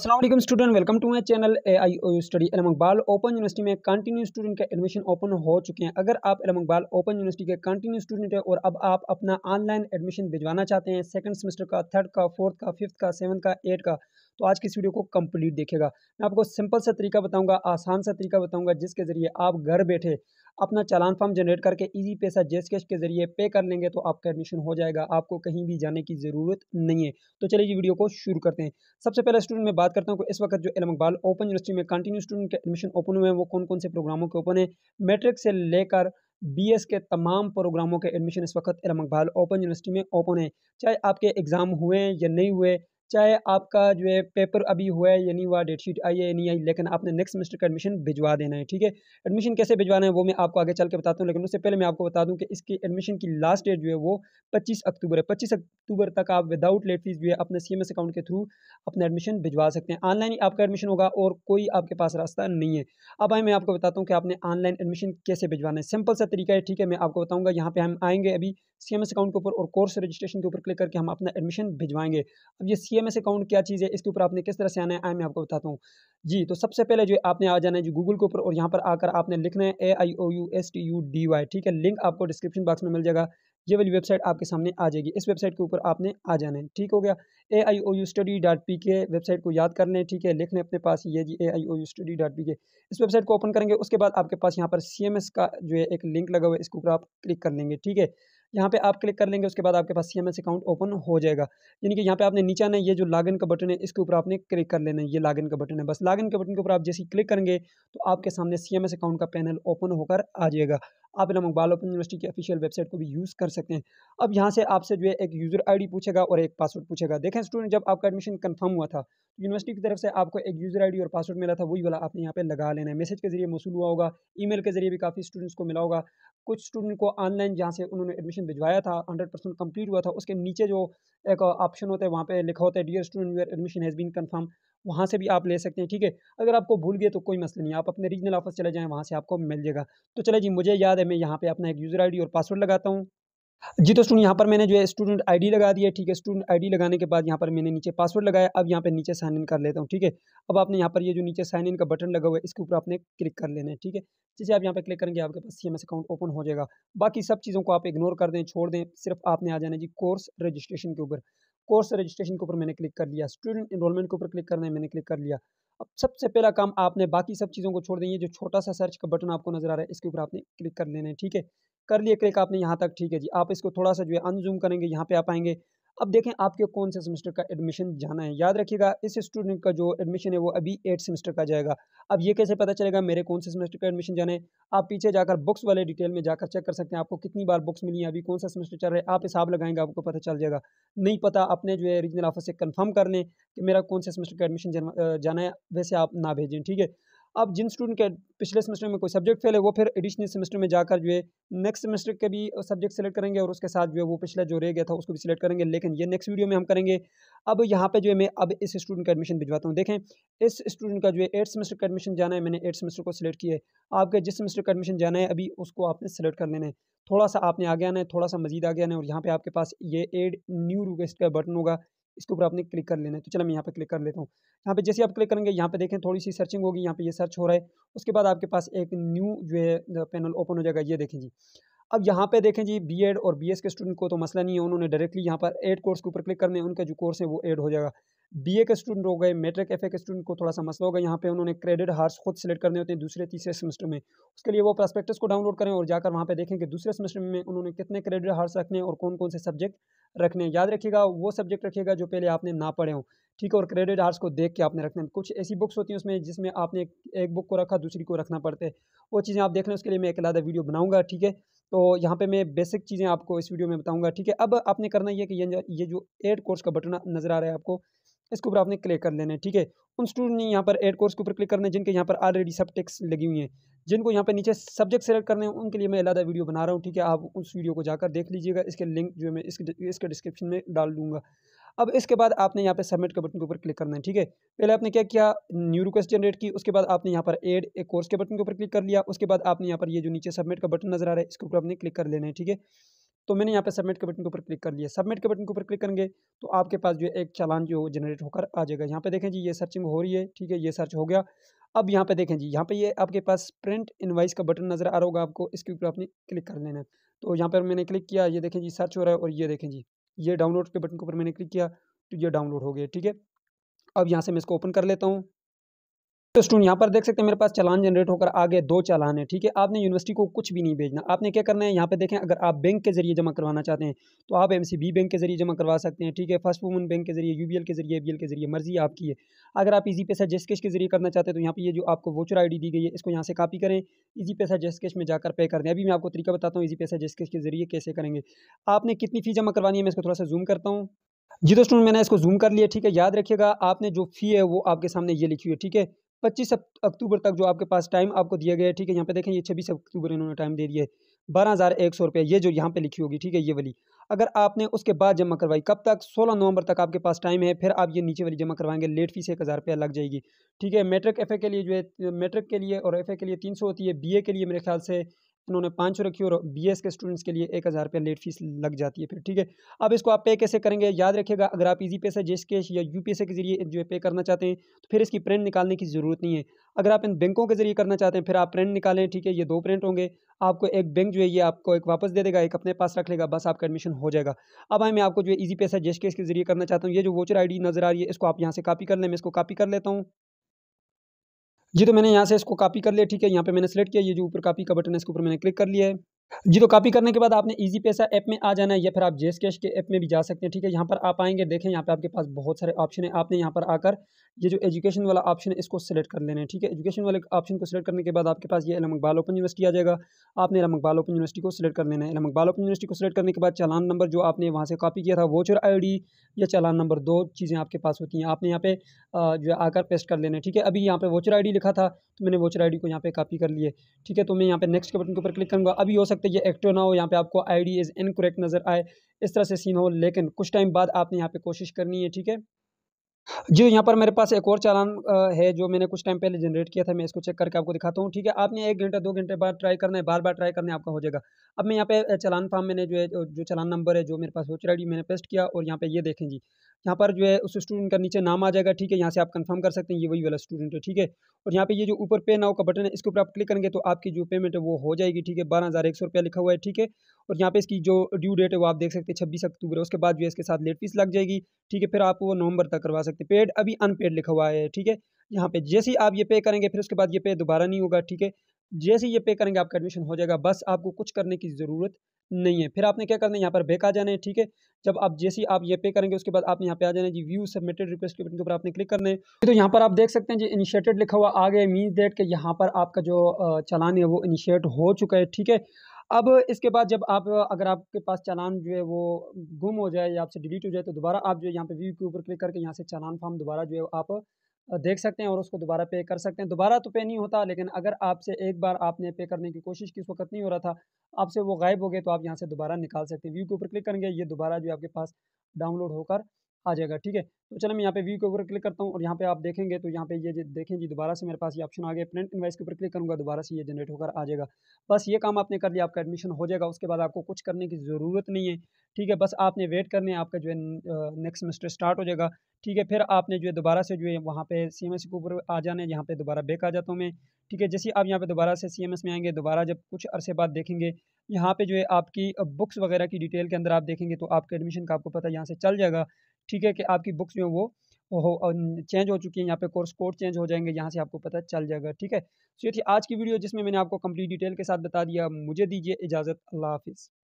Aslam student welcome to my channel A I O U study Allama open university में continue student का admission open हो चुके हैं अगर आप एलम ओपन यूनिवर्सिटी के कंटिन्यू स्टूडेंट है और अब आप अपना ऑनलाइन एडमिशन भिजवाना चाहते हैं सेकंड सेमेस्टर का थर्ड का फोर्थ का फिफ्थ का सेवन का एट का तो आज की इस वीडियो को कंप्लीट देखेगा मैं आपको सिंपल सा तरीका बताऊंगा आसान सा तरीका बताऊंगा जिसके ज़रिए आप घर बैठे अपना चालान फॉर्म जनरेट करके इजी पैसा जेस कैश के ज़रिए पे कर लेंगे तो आपका एडमिशन हो जाएगा आपको कहीं भी जाने की ज़रूरत नहीं है तो चलिए ये वीडियो को शुरू करते हैं सबसे पहले स्टूडेंट में बात करता हूँ इस वक्त जो एलम ओपन यूनिवर्सिटी में कंटिन्यू स्टूडेंट के एडमिशन ओपन हुए हैं वो कौन कौन से प्रोग्रामों के ओपन है मेट्रिक से लेकर बी के तमाम प्रोग्रामों के एडमिशन इस वक्त इलम ओपन यूनिवर्सिटी में ओपन है चाहे आपके एग्ज़ाम हुए या नहीं हुए चाहे आपका जो है पेपर अभी हुआ है या नहीं हुआ डेट शीट आई है या नहीं आई लेकिन आपने नेक्स्ट सेमेस्टर का एडमिशन भिजवा देना है ठीक है एडमिशन कैसे भिजवाना है वो मैं आपको आगे चल के बताता हूँ लेकिन उससे पहले मैं आपको बता दूँ कि इसकी एडमिशन की लास्ट डेट जो है वो पच्चीस अक्टूबर है पच्चीस अक्टूबर तक आप विदाउट लेट फीस जो है अपने सी अकाउंट के थ्रू अपना एडमिशन भिजवा सकते हैं ऑनलाइन ही आपका एडमिशन होगा और कोई आपके पास रास्ता नहीं है अब आए मैं आपको बताता हूँ कि आपने ऑनलाइन एडमिशन कैसे भिजवाना है सिंपल सा तरीका है ठीक है मैं आपको बताऊँगा यहाँ पर हम आएंगे अभी सी एम एस अकाउंट के ऊपर और कोर्स रजिस्ट्रेशन के ऊपर क्लिक करके हम अपना एडमिशन भिजवाएंगे अब ये सी एम एस अकाउंट क्या चीज़ है इसके ऊपर आपने किस तरह से आना है आए मैं आपको बताता हूँ जी तो सबसे पहले जो आपने आ जाना है जो गूगल के ऊपर और यहाँ पर आकर आपने लिखना है A I O U S T U D Y ठीक है लिंक आपको डिस्क्रिप्शन बॉक्स में मिल जाएगा ये वाली वेबसाइट आपके सामने आ जाएगी इस वेबसाइट के ऊपर आपने आ जाना है ठीक हो गया A I O U study dot P K website को याद कर लें ठीक है लिख लें अपने पास ये जी A I O U study dot P K इस वेबसाइट को ओपन करेंगे उसके बाद आपके पास यहाँ पर सी एम एस का जो है एक लिंक लगा हुआ है इसके ऊपर आप क्लिक कर लेंगे ठीक है यहाँ पे आप क्लिक कर लेंगे उसके बाद आपके पास सी अकाउंट ओपन हो जाएगा यानी कि यहाँ पे आपने नीचे आना ये जो लॉगिन का बटन है इसके ऊपर आपने क्लिक कर लेना है ये लॉगिन का बटन है बस लॉगिन के बटन के ऊपर आप जैसे ही क्लिक करेंगे तो आपके सामने सी अकाउंट का पैनल ओपन होकर आ जाएगा आप इनाम इकबाल ओपन यूनिवर्सिटी की ऑफिशियल वेबसाइट को भी यूज़ कर सकते हैं अब यहाँ से आपसे जो है एक यूज़र आईडी पूछेगा और एक पासवर्ड पूछेगा देखें स्टूडेंट जब आपका एडमिशन कन्फर्म हुआ था यूनिवर्सिटी तो की तरफ से आपको एक यूज़र आईडी और पासवर्ड मिला था वही वाला आपने यहाँ पर लगा लेना है मैसेज के जरिए मौसू हुआ होगा ई के जरिए भी काफ़ी स्टूडेंट्स को मिला होगा कुछ स्टूडेंट को ऑनलाइन जहाँ से उन्होंने एडमिशन भिजवाया था हंड्रेड परसेंट कम्प्लीट हुआ था उसके नीचे जो एक ऑप्शन होता है वहाँ पर लिखा होता है dear student your admission has been confirm वहाँ से भी आप ले सकते हैं ठीक है अगर आपको भूल गए तो कोई मसला नहीं आप अपने रीजनल ऑफिस चले जाएँ वहाँ से आपको मिल जाएगा तो चले जी मुझे याद है मैं यहाँ पर अपना एक यूज़र आई और पासवर्ड लगाता हूँ जी तो स्टूडेंट यहाँ पर मैंने जो है स्टूडेंट आईडी लगा दिया ठीक है स्टूडेंट आईडी लगाने के बाद यहाँ पर मैंने नीचे पासवर्ड लगाया अब यहाँ पर नीचे साइन इन कर लेता हूँ ठीक है अब आपने यहाँ पर ये यह जो नीचे साइन इन का बटन लगा हुआ है इसके ऊपर आपने क्लिक कर लेना है ठीक है जैसे आप यहाँ पर क्लिक करेंगे आपके पास सी अकाउंट ओपन हो जाएगा बाकी सब चीज़ों को आप इग्नोर कर दें छोड़ दें सिर्फ आपने आ जाना जी कोर्स रजिस्ट्रेशन के ऊपर कोर्स रजिस्ट्रेशन के ऊपर मैंने क्लिक कर लिया स्टूडेंट इनरोलमेंट के ऊपर क्लिक करना है मैंने क्लिक कर लिया अब सबसे पहला काम आपने बाकी सब चीज़ों को छोड़ देंगे जो छोटा सा सर्च का बटन आपको नजर आ रहा है इसके ऊपर आपने क्लिक कर लेना है ठीक है कर लिए क्लिक आपने यहाँ तक ठीक है जी आप इसको थोड़ा सा जो है अनजूम करेंगे यहाँ पे आप आएंगे अब देखें आपके कौन से सेमेस्टर का एडमिशन जाना है याद रखिएगा इस स्टूडेंट का जो एडमिशन है वो अभी एट सेमेस्टर का जाएगा अब ये कैसे पता चलेगा मेरे कौन से सेमेस्टर का एडमिशन जाना है आप पीछे जाकर बुक्स वाले डिटेल में जाकर चेक कर सकते हैं आपको कितनी बार बुक्स मिली है अभी कौन सा सेमेस्टर चल रहा है आप हिसाब लगाएंगे आपको पता चल जाएगा नहीं पता अपने जो है रीजनल ऑफिस से कन्फर्म कर लें कि मेरा कौन से सेमेस्टर का एडमिशन जाना है वैसे आप ना भेजें ठीक है अब जिन स्टूडेंट के पिछले सेमेस्टर में कोई सब्जेक्ट फेल है वो फिर एडिशनल सेमेस्टर में जाकर जो है नेक्स्ट सेमेस्टर के भी सब्जेक्ट सेलेक्ट करेंगे और उसके साथ जो है वो पिछला जो रह गया था उसको भी सिलेक्ट करेंगे लेकिन ये नेक्स्ट वीडियो में हम करेंगे अब यहाँ पे जो है मैं अब इस स्टूडेंट का एडमिशन भिजवाता हूँ देखें इस स्टूडेंट का जो है एट सेमेस्टर का एडमिशन जाना है मैंने एट सेमेस्टर को सिलेक्ट किया है आपके जिस सेमेस्टर का एडमिशन जाना है अभी उसको आपने सेलेक्ट कर लेना है थोड़ा सा आपने आगे आना है थोड़ा सा मजीद आगे आना है और यहाँ पर आपके पास ये एड न्यू रिक्वेस्ट का बटन होगा इसके ऊपर आपने क्लिक कर लेना है तो चलो मैं यहाँ पर क्लिक कर लेता हूँ यहाँ पे जैसे आप क्लिक करेंगे यहाँ पे देखें थोड़ी सी सर्चिंग होगी यहाँ पे ये सर्च हो रहा है उसके बाद आपके पास एक न्यू जो है पैनल ओपन हो जाएगा ये देखें जी अब यहाँ पे देखें जी बी और बी के स्टूडेंट को तो मसला नहीं है उन्होंने डायरेक्टली यहाँ पर एड कोर्स के ऊपर क्लिक करने उनका जो कोर्स है वो एड हो जाएगा बी के स्टूडेंट हो गए मेट्रिक एफ के स्टूडेंट को थोड़ा सा मसला होगा यहाँ पे उन्होंने क्रेडिट हार्स खुद सेलेक्ट करने होते हैं दूसरे तीसरे सेमेस्टर में उसके लिए वो प्रॉस्पेक्टस को डाउनलोड करें और जाकर वहाँ पे देखें कि दूसरे सेमेस्टर में उन्होंने कितने क्रेडिट हार्स रखने और कौन कौन से सब्जेक्ट रखने याद रखिएगा वो सब्जेक्ट रखेगा जो पहले आपने ना पढ़े हों ठीक है और क्रेडिट हार्स को देख के आपने रखने कुछ ऐसी बुक्स होती हैं उसमें जिसमें आपने एक बुक को रखा दूसरी को रखना पड़ता है वो चीज़ें आप देख लें उसके लिए मैं एक अलादा वीडियो बनाऊँगा ठीक है तो यहाँ पे मैं बेसिक चीज़ें आपको इस वीडियो में बताऊँगा ठीक है अब आपने करना ये कि ये जो एड कोर्स का बटन नज़र आ रहा है आपको इसके ऊपर आपने क्लिक कर लेना है ठीक है उन स्टूडेंट ने यहाँ पर एड कोर्स के ऊपर क्लिक करना है जिनके यहाँ पर ऑलरेडी सब टेक्स लगी हुई हैं जिनको यहाँ पर नीचे सब्जेक्ट सेलेक्ट करने हैं उनके लिए मैं अलहदा वीडियो बना रहा हूँ ठीक है आप उस वीडियो को जाकर देख लीजिएगा इसके लिंक जो है मैं इसके इसके डिस्क्रिप्शन में डाल दूँगा अब इसके बाद आपने यहाँ पे सबमिट के बटन के ऊपर क्लिक करना है ठीक है पहले आपने क्या किया न्यू रिक्वेस्ट जनरेट की उसके बाद आपने यहाँ पर एड एक कोर्स के बटन के ऊपर क्लिक कर लिया उसके बाद आपने यहाँ पर ये जो नीचे सबमिट का बटन नजर आ रहा है इसके ऊपर आपने क्लिक कर लेना है ठीक है तो मैंने यहाँ पे सबमिट के बटन के ऊपर क्लिक कर लिया सबमिट के बटन के ऊपर क्लिक करेंगे तो आपके पास जो एक चालान जो जनरेट होकर आ जाएगा यहाँ पे देखें जी ये सर्चिंग हो रही है ठीक है ये सर्च हो गया अब यहाँ पे देखें जी यहाँ पे ये आपके पास प्रिंट इनवाइस का बटन नज़र आ रहा होगा आपको इसके ऊपर आपने क्लिक कर लेना तो यहाँ पर मैंने क्लिक किया ये देखें जी सर्च हो रहा है और ये देखें जी ये डाउनलोड के बटन के ऊपर मैंने क्लिक किया तो ये डाउनलोड हो गया ठीक है अब यहाँ से मैं इसको ओपन कर लेता हूँ तो स्टूडेंट यहाँ पर देख सकते हैं मेरे पास चालान जनरेट होकर आ गए दो चालान है ठीक है आपने यूनिवर्सिटी को कुछ भी नहीं भेजना आपने क्या करना है यहाँ पे देखें अगर आप बैंक के जरिए जमा करवाना चाहते हैं तो आप एमसीबी बैंक के जरिए जमा करवा सकते हैं ठीक है फर्स्ट वुमन बैंक के जरिए यूबीएल के जरिए एबीएल के जरिए मर्जी आपकी है अगर आप इजी पैसा जिस कैश के जरिए करना चाहते हैं तो यहाँ पर ये जो आपको वोचर आई दी गई है इसको यहाँ से कापी करें इजी पैसा जिस कैश में जाकर पे कर दें अभी मैं आपको तरीका बताता हूँ इजी पैसा जिस कैश के जरिए कैसे करेंगे आपने कितनी फ़ी जमा करवानी है मैं इसको थोड़ा सा जूम करता हूँ जी दोस्तों मैंने इसको जूम कर लिया ठीक है याद रखिएगा आपने जो फ़ी है वो आपके सामने ये लिखी हुई है ठीक है पच्चीस अक्टूबर तक जो आपके पास टाइम आपको दिया गया है ठीक है यहाँ पे देखें ये छब्बीस अक्टूबर इन्होंने टाइम दे दिया है बारह हज़ार एक सौ रुपये ये जो यहाँ पे लिखी होगी ठीक है ये वाली अगर आपने उसके बाद जमा करवाई कब तक सोलह नवंबर तक आपके पास टाइम है फिर आप ये नीचे वाली जमा करवाएंगे लेट फीस एक हज़ार रुपया लग जाएगी ठीक है मेट्रिक एफ के लिए जो है मेट्रिक के लिए और एफ के लिए तीन सौ होती है बी के लिए मेरे ख्याल से इन्होंने पाँच सौ रखी और बी के स्टूडेंट्स के लिए एक हज़ार रुपये लेट फीस लग जाती है फिर ठीक है अब इसको आप पे कैसे करेंगे याद रखिएगा अगर आप इजी पे से जेस कैश या यू के जरिए जो है पे करना चाहते हैं तो फिर इसकी प्रिंट निकालने की ज़रूरत नहीं है अगर आप इन बैंकों के जरिए करना चाहते हैं फिर आप प्रिंट निकालें ठीक है ये दो प्रिंट होंगे आपको एक बैंक जो है ये आपको एक वापस दे देगा एक अपने पास रख लेगा बस आपका एडमिशन हो जाएगा अब मैं आपको जो है ईजी पैसा जेस केस के जरिए करना चाहता हूँ ये जो वोचर आईडी नज़र आ रही है इसको आप यहाँ से कॉपी कर लें मैं इसको कॉपी कर लेता हूँ जी तो मैंने यहाँ से इसको कॉपी कर लिया ठीक है यहाँ पे मैंने सेलेक्ट किया ये जो ऊपर कॉपी का बटन है इसके ऊपर मैंने क्लिक कर लिया है जी तो कॉपी करने के बाद आपने इजी पैसा ऐप में आ जाना है या फिर आप जेस कैश के ऐप में भी जा सकते हैं ठीक है यहाँ पर आप आएंगे देखें यहाँ पे आपके पास बहुत सारे ऑप्शन है आपने यहाँ पर आकर ये जो एजुकेशन वाला ऑप्शन है इसको सेलेक्ट कर लेना है ठीक है एजुकेशन वाले ऑप्शन को सिलेक्ट करने के बाद आपके पास ये इलाम अकबाल ओपन यूनिवर्सिटी आ जाएगा आपने इलाम अकबाल ओपन यूनिवर्सिटी को सिलेक्ट कर लेना है इलाम अकबाल ओपन यूनिवर्सिटी को सिलेक्ट करने के बाद चालान नंबर जो आपने वहाँ से कॉपी किया था वोचर आई या चालान नंबर दो चीज़ें आपके पास होती हैं आपने यहाँ पे जो आकर पेस्ट कर लेना है ठीक है अभी यहाँ पे वोचर आई लिखा था तो मैंने वोचर आई को यहाँ पे कॉपी कर लिए ठीक है तो मैं यहाँ पे नेक्स्ट के बटन के ऊपर क्लिक करूँगा अभी हो सकता सकते ये एक्टिव ना हो यहाँ पे आपको आईडी डी इज़ इनकोरेक्ट नज़र आए इस तरह से सीन हो लेकिन कुछ टाइम बाद आपने यहाँ पे कोशिश करनी है ठीक है जी यहाँ पर मेरे पास एक और चालान है जो मैंने कुछ टाइम पहले जनरेट किया था मैं इसको चेक करके आपको दिखाता हूँ ठीक है आपने एक घंटा दो घंटे बाद ट्राई करना है बार बार ट्राई करना है आपका हो जाएगा अब मैं यहाँ पे चालान फार्म मैंने जो है जो चालान नंबर है जो मेरे पास वोचर आई मैंने पेस्ट किया और यहाँ पे ये देखें जी यहाँ पर जो है उस स्टूडेंट का नीचे नाम आ जाएगा ठीक है यहाँ से आप कन्फर्म कर सकते हैं ये वही वाला स्टूडेंट है ठीक है और यहाँ पे ये जो ऊपर पे नाउ का बटन है इसके ऊपर आप क्लिक करेंगे तो आपकी जो पेमेंट है वो हो जाएगी ठीक है बारह हज़ार एक सौ रुपया लिखा हुआ है ठीक है और यहाँ पे इसकी जो ड्यू डेट है वो आप देख सकते हैं छब्बीस अक्टूबर है उसके बाद जो है इसके साथ लेट फीस लग जाएगी ठीक है फिर आप वो नवंबर तक करवा सकते हैं पेड अभी अनपेड लिखा हुआ है ठीक है यहाँ पे जैसे ही आप ये पे करेंगे फिर उसके बाद ये पे दोबारा नहीं होगा ठीक है जैसे ये पे करेंगे आपका एडमिशन हो जाएगा बस आपको कुछ करने की ज़रूरत नहीं है फिर आपने क्या करना है यहाँ पर बैक आ जाना है ठीक है जब आप जैसे आप ये पे करेंगे उसके बाद आपने यहाँ पे आ जाना है जी व्यू सबमिटेड रिक्वेस्ट के बटन के ऊपर आपने क्लिक करना है तो यहाँ पर आप देख सकते हैं जी इनिशिएटेड लिखा हुआ आ गया मीन्स डेट के यहाँ पर आपका जो चलान है वो इनिशिएट हो चुका है ठीक है अब इसके बाद जब आप अगर आपके पास चालान जो है वो गुम हो जाए या आपसे डिलीट हो जाए तो दोबारा आप जो यहाँ पे व्यू के ऊपर क्लिक करके यहाँ से चालान फॉर्म दोबारा जो है आप देख सकते हैं और उसको दोबारा पे कर सकते हैं दोबारा तो पे नहीं होता लेकिन अगर आपसे एक बार आपने पे करने की कोशिश की उस वक्त नहीं हो रहा था आपसे वो गायब हो गए तो आप यहाँ से दोबारा निकाल सकते हैं व्यू के ऊपर क्लिक करेंगे ये दोबारा जो आपके पास डाउनलोड होकर आ जाएगा ठीक है तो चलो मैं यहाँ पे व्यू के ऊपर क्लिक करता हूँ और यहाँ पे आप देखेंगे तो यहाँ पे ये देखें जी दोबारा से मेरे पास ये ऑप्शन आ गया प्रिंट इन्वाइस के ऊपर क्लिक करूँगा दोबारा से ये जनरेट होकर आ जाएगा बस ये काम आपने कर लिया आपका एडमिशन हो जाएगा उसके बाद आपको कुछ करने की ज़रूरत नहीं है ठीक है बस आपने वेट करने आपका जो है नेक्स्ट सेमेस्टर स्टार्ट हो जाएगा ठीक है फिर आपने जो है दोबारा से जो है वहाँ पे सी के ऊपर आ जाने यहाँ पे दोबारा बैक आ जाता हूँ मैं ठीक है जैसे आप यहाँ पे दोबारा से सी में आएंगे दोबारा जब कुछ अरसे बाद देखेंगे यहाँ पे जो है आपकी बुक्स वगैरह की डिटेल के अंदर आप देखेंगे तो आपके एडमिशन का आपको पता यहाँ से चल जाएगा ठीक है कि आपकी बुक्स जो वो हो चेंज हो चुकी है यहाँ पे कोर्स कोड चेंज हो जाएंगे यहाँ से आपको पता चल जाएगा ठीक है तो ये थी आज की वीडियो जिसमें मैंने आपको कंप्लीट डिटेल के साथ बता दिया मुझे दीजिए इजाज़त अल्लाह हाफिज़